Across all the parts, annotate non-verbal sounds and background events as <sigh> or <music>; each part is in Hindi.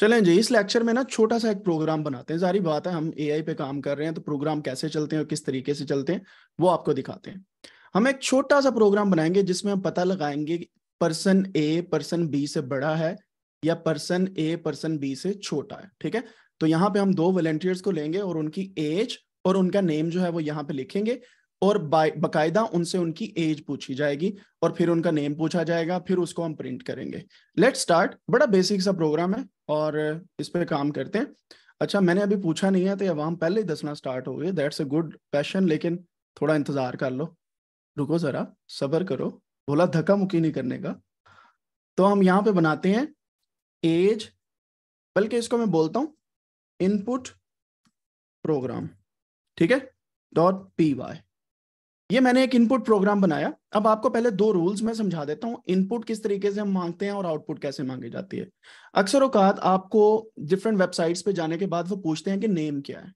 चलें जी इस लेक्चर में ना छोटा सा एक प्रोग्राम बनाते हैं सारी बात है हम एआई पे काम कर रहे हैं तो प्रोग्राम कैसे चलते हैं और किस तरीके से चलते हैं वो आपको दिखाते हैं हम एक छोटा सा प्रोग्राम बनाएंगे जिसमें हम पता लगाएंगे पर्सन ए पर्सन बी से बड़ा है या पर्सन ए पर्सन बी से छोटा है ठीक है तो यहाँ पे हम दो वॉलेंटियर्स को लेंगे और उनकी एज और उनका नेम जो है वो यहाँ पे लिखेंगे और बाकायदा उनसे उनकी एज पूछी जाएगी और फिर उनका नेम पूछा जाएगा फिर उसको हम प्रिंट करेंगे लेट स्टार्ट बड़ा बेसिक सा प्रोग्राम है और इस पर काम करते हैं अच्छा मैंने अभी पूछा नहीं है तो अवाम पहले ही दसना स्टार्ट हो गई दैट्स अ गुड पैशन लेकिन थोड़ा इंतजार कर लो रुको जरा सबर करो बोला धक्का मुक्की नहीं करने का तो हम यहाँ पे बनाते हैं एज बल्कि इसको मैं बोलता हूँ इनपुट प्रोग्राम ठीक है डॉट पी वाई ये मैंने एक इनपुट प्रोग्राम बनाया अब आपको पहले दो रूल्स मैं समझा देता हूँ इनपुट किस तरीके से हम मांगते हैं और आउटपुट कैसे मांगी जाती है अक्सर औकात आपको डिफरेंट वेबसाइट्स पे जाने के बाद वो पूछते हैं कि नेम क्या है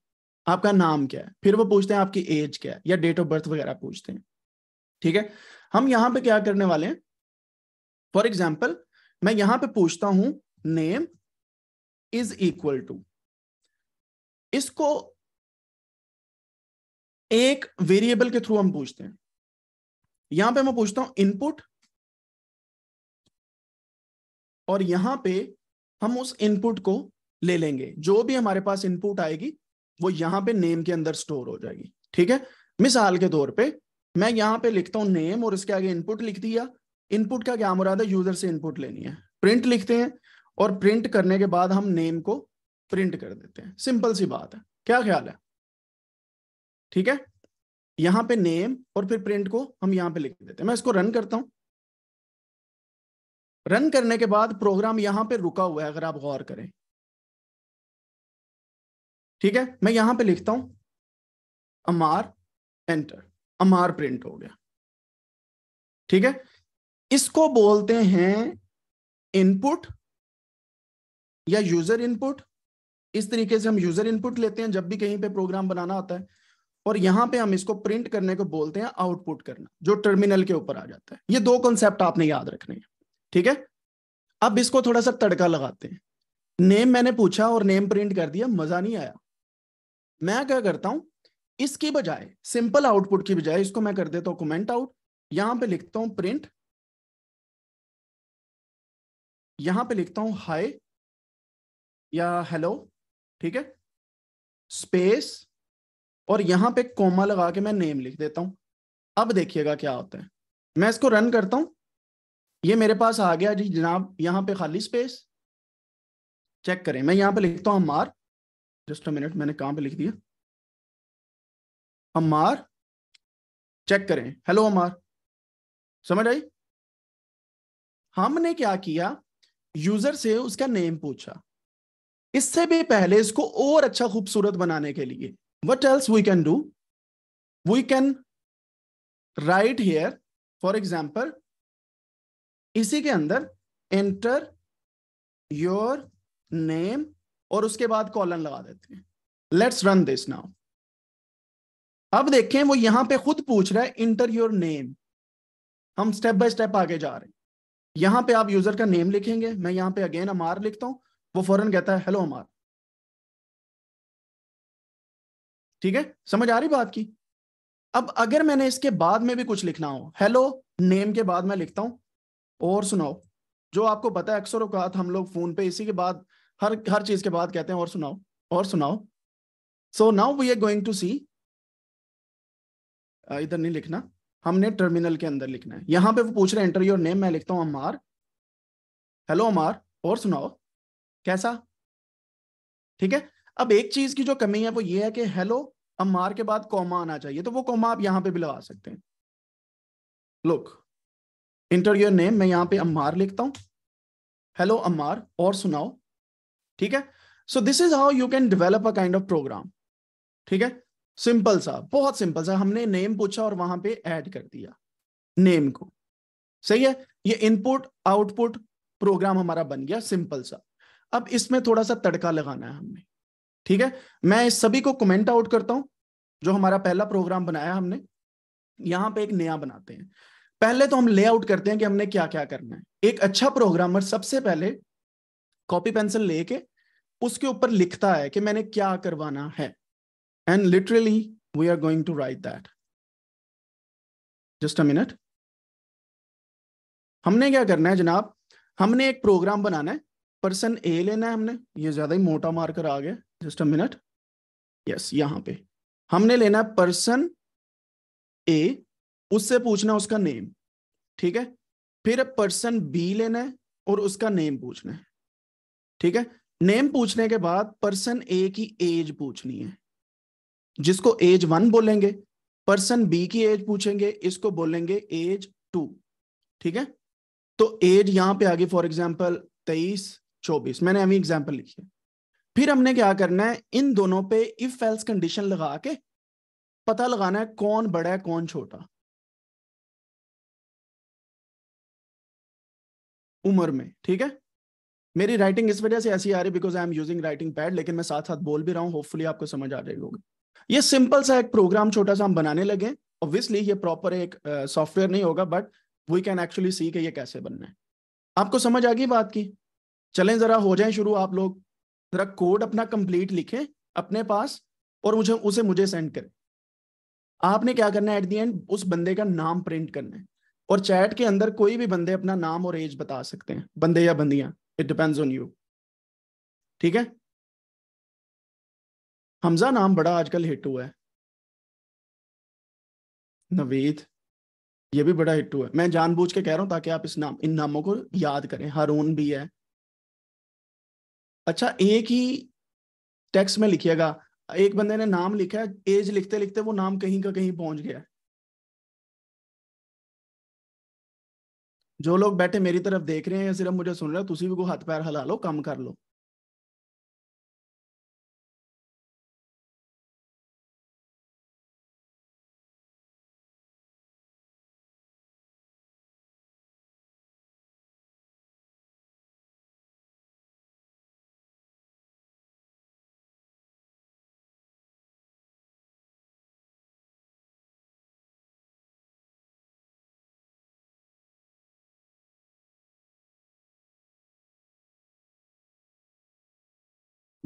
आपका नाम क्या है फिर वो पूछते हैं आपकी एज क्या है या डेट ऑफ बर्थ वगैरह पूछते हैं ठीक है हम यहाँ पे क्या करने वाले हैं फॉर एग्जाम्पल मैं यहाँ पे पूछता हूं नेम इज इक्वल टू इसको एक वेरिएबल के थ्रू हम पूछते हैं यहां पे मैं पूछता हूं इनपुट और यहां पे हम उस इनपुट को ले लेंगे जो भी हमारे पास इनपुट आएगी वो यहां पे नेम के अंदर स्टोर हो जाएगी ठीक है मिसाल के तौर पे मैं यहां पे लिखता हूं नेम और इसके आगे इनपुट लिख दिया इनपुट का क्या मुराद है यूजर से इनपुट लेनी है प्रिंट लिखते हैं और प्रिंट करने के बाद हम नेम को प्रिंट कर देते हैं सिंपल सी बात है क्या ख्याल है ठीक है यहां पे नेम और फिर प्रिंट को हम यहां पे लिख देते हैं मैं इसको रन करता हूं रन करने के बाद प्रोग्राम यहां पे रुका हुआ है अगर आप गौर करें ठीक है मैं यहां पे लिखता हूं अमार एंटर अमार प्रिंट हो गया ठीक है इसको बोलते हैं इनपुट या यूजर इनपुट इस तरीके से हम यूजर इनपुट लेते हैं जब भी कहीं पे प्रोग्राम बनाना आता है और यहां पे हम इसको प्रिंट करने को बोलते हैं आउटपुट करना जो टर्मिनल के ऊपर आ जाता है ये दो कॉन्सेप्ट आपने याद रखने हैं ठीक है अब इसको थोड़ा सा तड़का लगाते हैं नेम मैंने पूछा और नेम प्रिंट कर दिया मजा नहीं आया मैं क्या करता हूं इसकी बजाय सिंपल आउटपुट की बजाय इसको मैं कर देता हूं कमेंट आउट यहां पे लिखता हूं प्रिंट यहां पे लिखता हूं हाय या हेलो ठीक है स्पेस और यहां पे कोमा लगा के मैं नेम लिख देता हूं अब देखिएगा क्या होता है मैं इसको रन करता हूं ये मेरे पास आ गया जी जनाब यहां पे खाली स्पेस चेक करें मैं यहां पे लिखता हूं अमार जस्ट अ मिनट मैंने कहां पे लिख दिया अमार चेक करें हेलो अमार समझ आई हमने क्या किया यूजर से उसका नेम पूछा इससे भी पहले इसको और अच्छा खूबसूरत बनाने के लिए What else we can do? We can write here, for example, इसी के अंदर एंटर योर नेम और उसके बाद कॉलन लगा देते हैं लेट्स रन दिस नाउ अब देखें वो यहां पे खुद पूछ रहा है इंटर योर नेम हम स्टेप बाय स्टेप आगे जा रहे हैं यहां पे आप यूजर का नेम लिखेंगे मैं यहां पे अगेन अमार लिखता हूं वो फौरन कहता है हेलो अमार ठीक है समझ आ रही बात की अब अगर मैंने इसके बाद में भी कुछ लिखना हो हेलो नेम के बाद मैं लिखता हूं और सुनाओ जो आपको पता है अक्सर अवकात हम लोग फोन पे इसी के बाद हर हर चीज के बाद कहते हैं और सुनाओ और सुनाओ so now we are going to see इधर नहीं लिखना हमने टर्मिनल के अंदर लिखना है यहां पे वो पूछ रहे हैं इंटरव्यू नेम मैं लिखता हूं अमार हेलो अमार और सुनाओ कैसा ठीक है अब एक चीज की जो कमी है वो ये है कि हेलो मार के बाद कौमा आना चाहिए तो वो कौमा आप यहाँ पे भी लगा सकते हैं लुक इंटर योर नेम मैं यहां पे अम्मार लिखता हूं हेलो अम्मार और सुनाओ ठीक है so this is how you can develop a kind of program ठीक है सिंपल सा बहुत सिंपल सा हमने नेम पूछा और वहां पे ऐड कर दिया नेम को सही है ये इनपुट आउटपुट प्रोग्राम हमारा बन गया सिंपल सा अब इसमें थोड़ा सा तड़का लगाना है हमने ठीक है मैं इस सभी को कमेंट आउट करता हूं जो हमारा पहला प्रोग्राम बनाया हमने यहां पे एक नया बनाते हैं पहले तो हम लेआउट करते हैं कि हमने क्या क्या करना है एक अच्छा प्रोग्रामर सबसे पहले कॉपी पेंसिल लेके उसके ऊपर लिखता है कि मैंने क्या करवाना है and literally we are going to write that just a minute हमने क्या करना है जनाब हमने एक प्रोग्राम बनाना है पर्सन ए लेना है हमने ये ज्यादा ही मोटा मार्कर आ गया जस्ट अ मिनट यस यहां पे हमने लेना है पर्सन ए उससे पूछना उसका नेम ठीक है फिर पर्सन बी लेना है और उसका नेम पूछना है ठीक है नेम पूछने के बाद पर्सन ए की एज पूछनी है जिसको एज वन बोलेंगे पर्सन बी की एज पूछेंगे इसको बोलेंगे एज टू ठीक है तो एज यहां पे आ गई फॉर एग्जांपल तेईस चौबीस मैंने अभी एग्जांपल लिखी है फिर हमने क्या करना है इन दोनों पे इफ एल्स कंडीशन लगा के पता लगाना है कौन बड़ा है कौन छोटा उम्र में ठीक है मेरी राइटिंग इस वजह से ऐसी आ रही because I am using writing pad लेकिन मैं साथ साथ बोल भी रहा हूँ होपफुली आपको समझ आ रही होगी ये सिंपल सा एक प्रोग्राम छोटा सा हम बनाने लगे ऑब्वियसली ये प्रॉपर एक सॉफ्टवेयर uh, नहीं होगा but we can actually see के ये कैसे बनना है आपको समझ आ गई बात की चलें जरा हो जाए शुरू आप लोग जरा कोड अपना कंप्लीट लिखें अपने पास और मुझे उसे मुझे सेंड करें आपने क्या करना है एट दी एंड उस बंदे का नाम प्रिंट करना है और चैट के अंदर कोई भी बंदे अपना नाम और एज बता सकते हैं बंदे या बंदियां इट डिपेंड्स ऑन यू ठीक है हमजा नाम बड़ा आजकल हिट हुआ है नवीद ये भी बड़ा हिट हुआ है मैं जानबूझ के कह रहा हूं ताकि आप इस नाम इन नामों को याद करें हारून भी है अच्छा एक ही टेक्स्ट में लिखिएगा एक बंदे ने नाम लिखा है एज लिखते लिखते वो नाम कहीं का कहीं पहुंच गया जो लोग बैठे मेरी तरफ देख रहे हैं या सिर्फ मुझे सुन रहे हो तुम भी को हाथ पैर हिला लो काम कर लो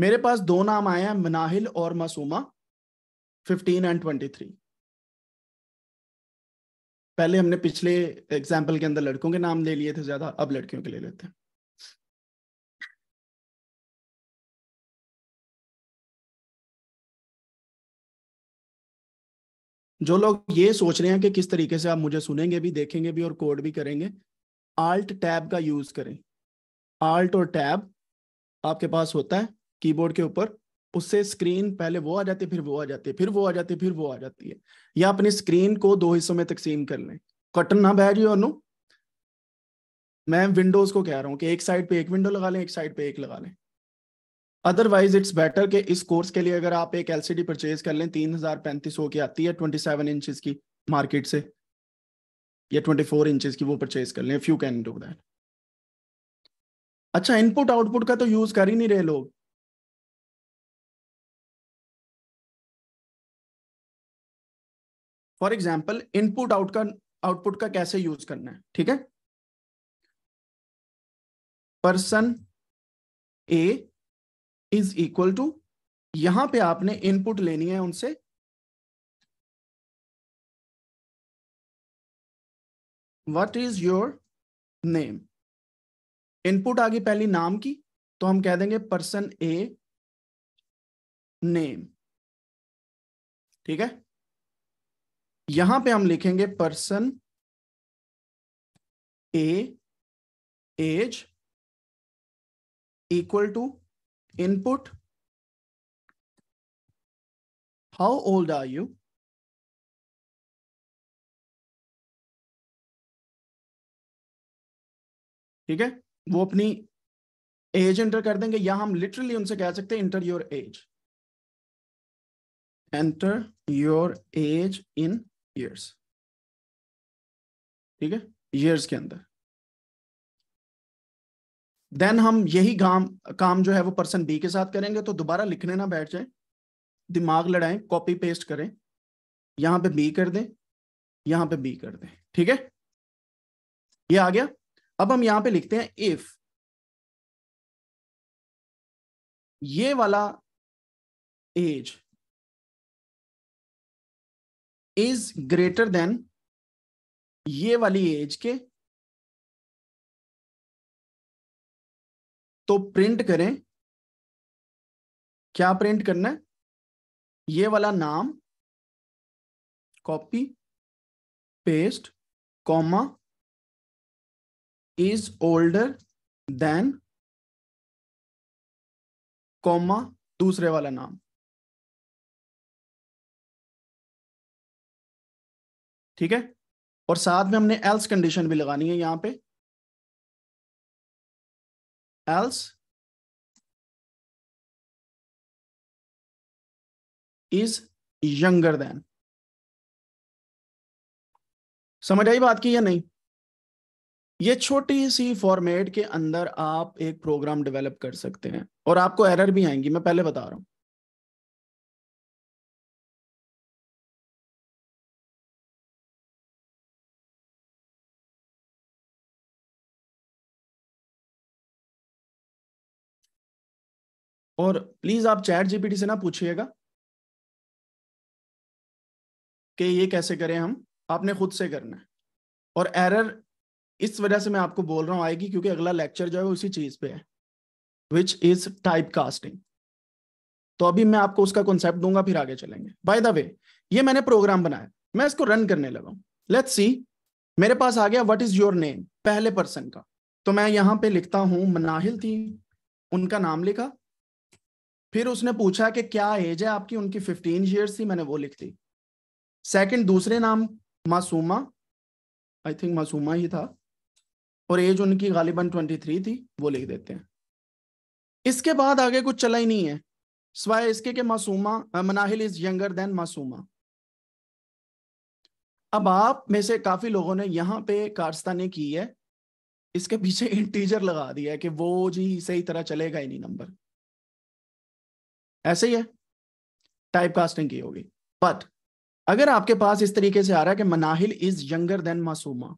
मेरे पास दो नाम आए हैं मनाहिल और Masuma fifteen and twenty three पहले हमने पिछले एग्जाम्पल के अंदर लड़कों के नाम ले लिए थे ज्यादा अब लड़कियों के ले लेते हैं जो लोग ये सोच रहे हैं कि किस तरीके से आप मुझे सुनेंगे भी देखेंगे भी और कोड भी करेंगे आल्ट टैब का यूज करें आल्ट और टैब आपके पास होता है कीबोर्ड के ऊपर उससे स्क्रीन पहले वो आ जाती है फिर वो आ जाती है फिर वो आ जाती है फिर वो आ जाती है या अपनी स्क्रीन को दो हिस्सों में तकसीम कर लें कटन ना बह रही अनु मैं विंडोज को कह रहा हूँ कि एक साइड पे एक विंडो लगा लें एक साइड पे एक लगा लें अदरवाइज इट्स बेटर कि इस कोर्स के लिए अगर आप एक एलसीडी परचेज कर लें तीन हजार पैंतीस हो के आती है ट्वेंटी सेवन इंचज की मार्केट से या ट्वेंटी फोर इंचज की वो परचेज कर लें फ्यू कैन डू दैट अच्छा इनपुट आउटपुट का तो यूज कर ही नहीं रहे लोग फॉर एग्जाम्पल इनपुट आउट का आउटपुट का कैसे यूज करना है ठीक है person A is equal to यहां पे आपने इनपुट लेनी है उनसे what is your name input आगे पहली नाम की तो हम कह देंगे पर्सन ए नेम ठीक है यहां पे हम लिखेंगे person A age equal to input how old are you ठीक है वो अपनी एज एंटर कर देंगे या हम लिटरली उनसे कह सकते हैं enter your age enter your age in years ठीक है ईयर्स के अंदर देन हम यही काम काम जो है वो पर्सन बी के साथ करेंगे तो दोबारा लिखने ना बैठ जाए दिमाग लड़ाएं कॉपी पेस्ट करें यहां पे बी कर दें यहां पे बी कर दें ठीक है ये आ गया अब हम यहां पे लिखते हैं इफ ये वाला एज इज ग्रेटर देन ये वाली एज के तो प्रिंट करें क्या प्रिंट करना है ये वाला नाम copy paste comma is older than comma दूसरे वाला नाम ठीक है और साथ में हमने एल्स कंडीशन भी लगानी है यहां पे एल्स इज यंगर देन समझ आई बात की या नहीं ये छोटी सी फॉर्मेट के अंदर आप एक प्रोग्राम डेवलप कर सकते हैं और आपको एरर भी आएंगी मैं पहले बता रहा हूं और प्लीज आप चैट जीपीटी से ना पूछिएगा कि ये कैसे करें हम आपने खुद से करना है और एरर इस वजह से मैं आपको बोल रहा हूं आएगी क्योंकि अगला लेक्चर जो है वो इसी चीज पे है विच इज टाइप कास्टिंग तो अभी मैं आपको उसका कॉन्सेप्ट दूंगा फिर आगे चलेंगे बाय द वे ये मैंने प्रोग्राम बनाया मैं इसको रन करने लगा लेट्स सी मेरे पास आ गया व्हाट इज योर नेम पहले पर्सन का तो मैं यहाँ पे लिखता हूँ मनाहिल थी उनका नाम लिखा फिर उसने पूछा कि क्या एज है आपकी उनकी फिफ्टीन ईयर्स थी मैंने वो लिख दी सेकंड दूसरे नाम मासूमा आई थिंक मासूमा ही था और एज उनकी गालिबन ट्वेंटी थ्री थी वो लिख देते हैं इसके बाद आगे कुछ चला ही नहीं है स्वाय इसके के Masuma Manahil is younger than Masuma अब आप में से काफी लोगों ने यहाँ पे कारस्तानी की है इसके पीछे इंटीजर <laughs> लगा दिया है कि वो जी सही तरह चलेगा ही नहीं नंबर ऐसे ही है टाइप कास्टिंग की होगी बट अगर आपके पास इस तरीके से आ रहा है कि Manahil is younger than Masuma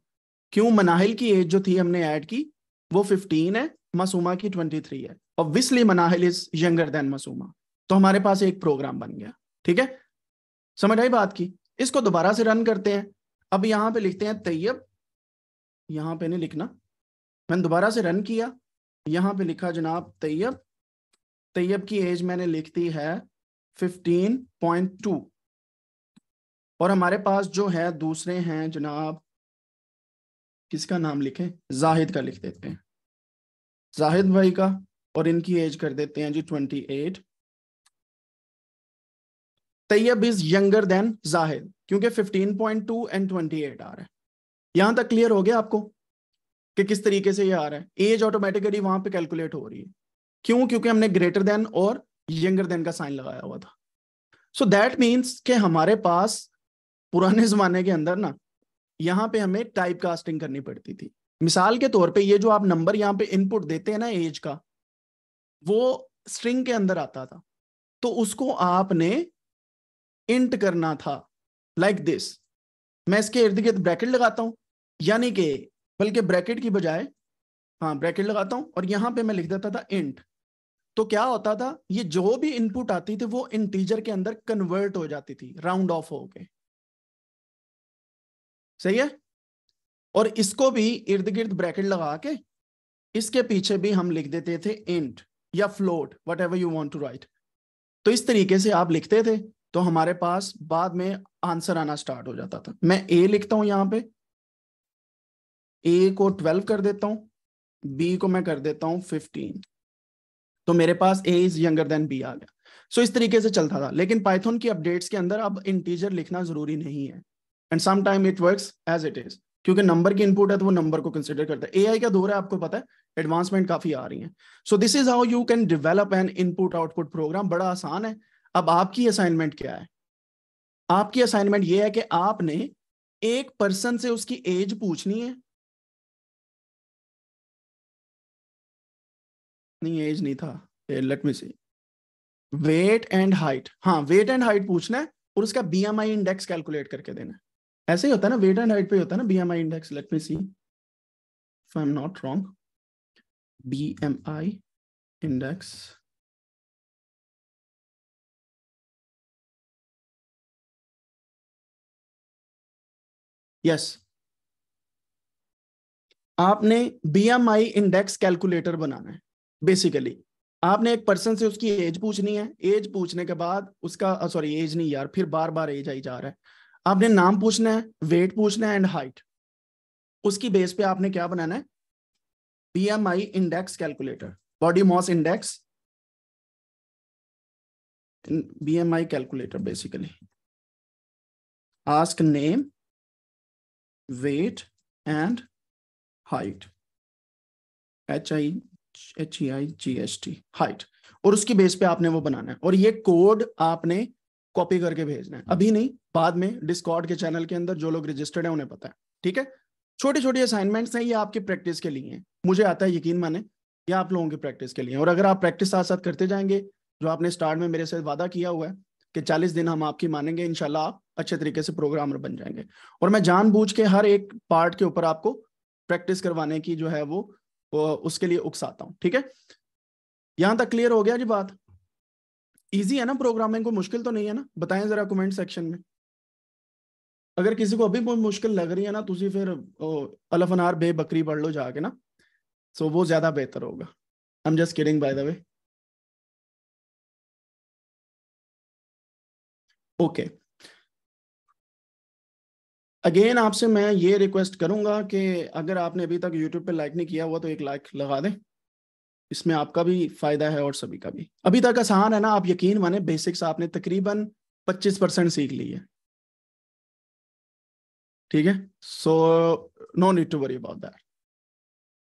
क्यों मनाहिल की एज जो थी हमने ऐड की वो 15 है मासूमा की 23 है obviously Manahil is younger than Masuma तो हमारे पास एक प्रोग्राम बन गया ठीक है समझ आई बात की इसको दोबारा से रन करते हैं अब यहां पे लिखते हैं तैयब यहां पे नहीं लिखना मैंने दोबारा से रन किया यहां पे लिखा जनाब तैयब तैयब की एज मैंने लिख दी है 15.2 और हमारे पास जो है दूसरे हैं जनाब किसका नाम लिखें जाहिद का लिख देते हैं जाहिद भाई का और इनकी एज कर देते हैं जी 28 Tayyab is younger than Zahid क्योंकि 15.2 एंड 28 आ रहा है यहां तक क्लियर हो गया आपको कि किस तरीके से ये आ रहा है एज ऑटोमेटिकली वहां पे कैलकुलेट हो रही है क्यों क्योंकि हमने ग्रेटर देन और यंगर देन का साइन लगाया हुआ था सो दैट मीन्स के हमारे पास पुराने जमाने के अंदर ना यहाँ पे हमें टाइप कास्टिंग करनी पड़ती थी मिसाल के तौर पे ये जो आप नंबर यहाँ पे इनपुट देते हैं ना एज का वो स्ट्रिंग के अंदर आता था तो उसको आपने इंट करना था लाइक like दिस मैं इसके इर्द गिर्द ब्रैकेट लगाता हूँ यानी कि बल्कि ब्रैकेट की बजाय हाँ ब्रैकेट लगाता हूँ और यहाँ पे मैं लिख देता था इंट तो क्या होता था ये जो भी इनपुट आती थी वो इंटीजर के अंदर कन्वर्ट हो जाती थी राउंड ऑफ होके सही है और इसको भी इर्द गिर्द ब्रैकेट लगा के इसके पीछे भी हम लिख देते थे इंट या float whatever you want to write तो इस तरीके से आप लिखते थे तो हमारे पास बाद में आंसर आना स्टार्ट हो जाता था मैं ए लिखता हूं यहां पे ए को ट्वेल्व कर देता हूं बी को मैं कर देता हूं फिफ्टीन तो मेरे पास A is younger than B आ गया सो so, इस तरीके से चलता था लेकिन पाइथन की अपडेट्स के अंदर अब इंटीजर लिखना जरूरी नहीं है and some time it works as it is क्योंकि नंबर की इनपुट है तो वो नंबर को कंसिडर करता है ए का दौर है आपको पता है एडवांसमेंट काफी आ रही है so this is how you can develop an input output program बड़ा आसान है अब आपकी असाइनमेंट क्या है आपकी असाइनमेंट ये है कि आपने एक पर्सन से उसकी एज पूछनी है नहीं एज नहीं था let me see weight and height हाँ वेट एंड हाइट पूछना है और उसका B M I index calculate करके देना है ऐसे ही होता है ना वेट एंड हाइट पे होता है ना B M I index let me see if I am not wrong B M I index yes आपने B M I index calculator बनाना है बेसिकली आपने एक पर्सन से उसकी एज पूछनी है एज पूछने के बाद उसका सॉरी एज नहीं यार फिर बार बार एज आई जा रहा है आपने नाम पूछना है वेट पूछना है एंड हाइट उसकी बेस पे आपने क्या बनाना है BMI index calculator body mass index BMI calculator basically ask name weight and height H I H E I G S T height और उसकी बेस पे आपने वो बनाना है और ये कोड आपने कॉपी करके भेजना है अभी नहीं बाद में डिस्कॉर्ड के चैनल के अंदर जो लोग रजिस्टर्ड है उन्हें पता है ठीक है छोटी छोटी असाइनमेंट्स हैं ये आपकी प्रैक्टिस के लिए हैं मुझे आता है यकीन माने ये आप लोगों की प्रैक्टिस के लिए और अगर आप प्रैक्टिस साथ साथ करते जाएंगे जो आपने स्टार्ट में मेरे से वादा किया हुआ है कि 40 दिन हम आपकी मानेंगे इनशाला आप अच्छे तरीके से प्रोग्रामर बन जाएंगे और मैं जानबूझ के हर एक पार्ट के ऊपर आपको प्रैक्टिस करवाने की जो है वो उसके लिए उकसाता हूं ठीक है यहां तक क्लियर हो गया जी बात इजी है ना प्रोग्रामिंग को मुश्किल तो नहीं है ना बताएं जरा कमेंट सेक्शन में अगर किसी को अभी मुश्किल लग रही है ना तुझे तो फिर अनार बे बकरी पढ़ लो जाके ना सो वो ज्यादा बेहतर होगा I am just kidding by the way okay again आपसे मैं ये रिक्वेस्ट करूंगा कि अगर आपने अभी तक यूट्यूब पे लाइक नहीं किया हुआ तो एक लाइक लगा दें इसमें आपका भी फायदा है और सभी का भी अभी तक आसान है ना आप यकीन माने बेसिक्स आपने तकरीबन 25 परसेंट सीख ली है ठीक है so no need to worry about that